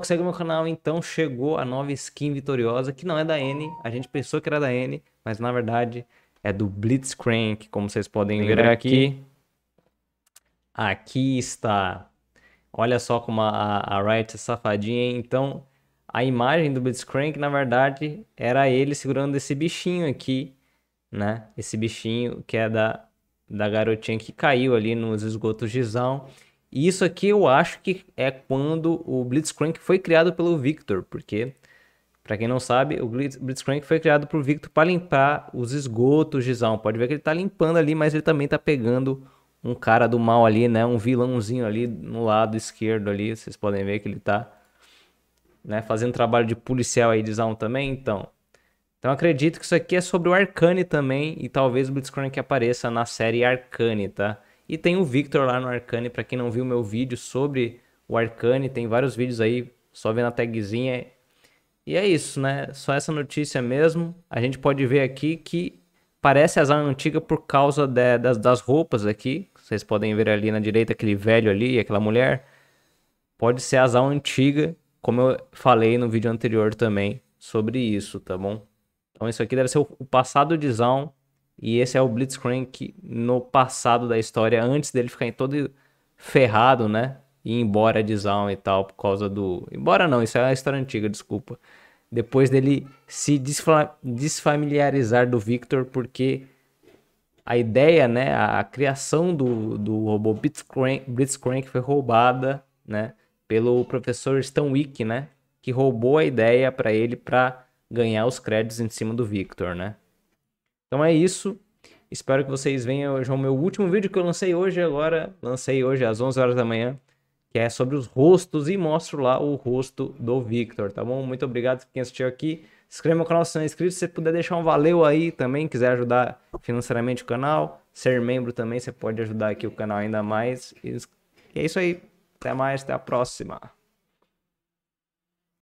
que segue o meu canal, então chegou a nova skin vitoriosa, que não é da N, a gente pensou que era da N, mas na verdade é do Blitzcrank, como vocês podem ver aqui. aqui. Aqui está. Olha só como a, a Riot é safadinha, então a imagem do Blitzcrank, na verdade, era ele segurando esse bichinho aqui, né? Esse bichinho que é da, da garotinha que caiu ali nos esgotos de Zão. E isso aqui eu acho que é quando o Blitzcrank foi criado pelo Victor, porque, para quem não sabe, o Blitzcrank foi criado por Victor para limpar os esgotos de Zaun. Pode ver que ele está limpando ali, mas ele também está pegando um cara do mal ali, né? Um vilãozinho ali no lado esquerdo ali. Vocês podem ver que ele está né, fazendo trabalho de policial aí de Zaun também, então. Então acredito que isso aqui é sobre o Arcane também, e talvez o Blitzcrank apareça na série Arcane, tá? E tem o Victor lá no Arcane, para quem não viu meu vídeo sobre o Arcane, tem vários vídeos aí, só vendo a tagzinha. E é isso, né? Só essa notícia mesmo. A gente pode ver aqui que parece azar antiga por causa de, das, das roupas aqui. Vocês podem ver ali na direita aquele velho ali e aquela mulher. Pode ser azar antiga, como eu falei no vídeo anterior também sobre isso, tá bom? Então isso aqui deve ser o, passado de Zaun e esse é o Blitzcrank no passado da história, antes dele ficar todo ferrado, né? E ir embora de Zaun e tal, por causa do. Embora não, isso é a história antiga, desculpa. Depois dele se desfla... desfamiliarizar do Victor, porque a ideia, né? A criação do, do robô Blitzcrank, Blitzcrank foi roubada, né? Pelo professor Stan Wick, né? Que roubou a ideia para ele para ganhar os créditos em cima do Victor, né? Então é isso. Espero que vocês venham. Hoje é o meu último vídeo que eu lancei hoje agora. Lancei hoje às 11 horas da manhã, que é sobre os rostos e mostro lá o rosto do Victor, tá bom? Muito obrigado por quem assistiu aqui. Se inscreva no canal se não é inscrito. Se você puder deixar um valeu aí também, quiser ajudar financeiramente o canal, ser membro também, você pode ajudar aqui o canal ainda mais. E é isso aí. Até mais, até a próxima.